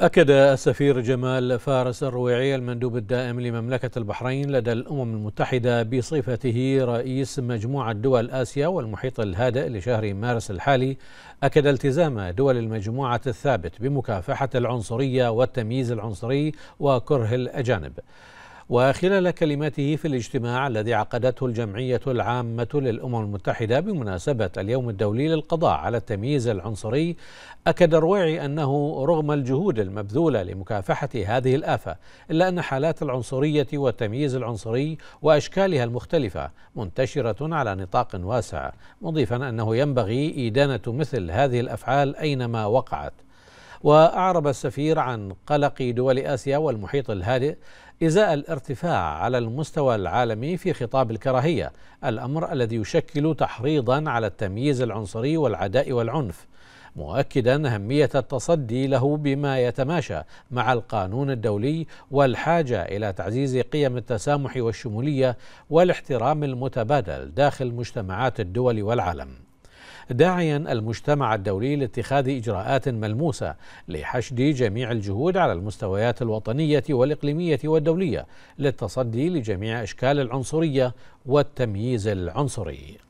أكد السفير جمال فارس الرويعي المندوب الدائم لمملكة البحرين لدى الأمم المتحدة بصفته رئيس مجموعة دول آسيا والمحيط الهادئ لشهر مارس الحالي أكد التزام دول المجموعة الثابت بمكافحة العنصرية والتمييز العنصري وكره الأجانب وخلال كلمته في الاجتماع الذي عقدته الجمعية العامة للأمم المتحدة بمناسبة اليوم الدولي للقضاء على التمييز العنصري أكد الرويعي أنه رغم الجهود المبذولة لمكافحة هذه الآفة إلا أن حالات العنصرية والتمييز العنصري وأشكالها المختلفة منتشرة على نطاق واسع مضيفا أنه ينبغي إدانة مثل هذه الأفعال أينما وقعت وأعرب السفير عن قلق دول آسيا والمحيط الهادئ إزاء الارتفاع على المستوى العالمي في خطاب الكراهية الأمر الذي يشكل تحريضا على التمييز العنصري والعداء والعنف مؤكدا أهمية التصدي له بما يتماشى مع القانون الدولي والحاجة إلى تعزيز قيم التسامح والشمولية والاحترام المتبادل داخل مجتمعات الدول والعالم داعيا المجتمع الدولي لاتخاذ إجراءات ملموسة لحشد جميع الجهود على المستويات الوطنية والإقليمية والدولية للتصدي لجميع أشكال العنصرية والتمييز العنصري